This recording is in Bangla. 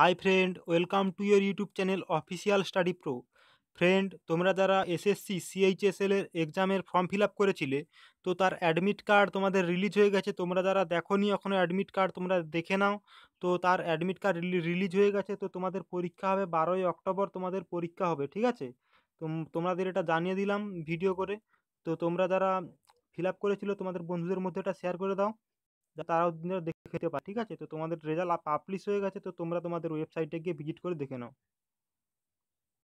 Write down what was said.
high friend welcome to your YouTube channel official study pro friend তোমরা যারা এসএসসি সিএইচএসএল এর এক্সামের ফর্ম ফিল আপ করেছিলে তো তার অ্যাডমিট কার্ড তোমাদের রিলিজ হয়ে গেছে তোমরা যারা দেখো নি এখনও অ্যাডমিট কার্ড তোমরা দেখে নাও তো তার অ্যাডমিট কার্ড রিলিজ হয়ে গেছে তো তোমাদের পরীক্ষা হবে বারোই অক্টোবর তোমাদের পরীক্ষা হবে ঠিক আছে তো তোমাদের এটা জানিয়ে দিলাম ভিডিও করে তো তোমরা যারা ফিল আপ করেছিলো তোমাদের বন্ধুদের মধ্যে এটা শেয়ার করে দাও তারাও খেতে পারো ঠিক আছে তো তোমাদের রেজাল্ট পাবলিশ হয়ে গেছে তো তোমরা তোমাদের ওয়েবসাইটে গিয়ে ভিজিট করে দেখে নাও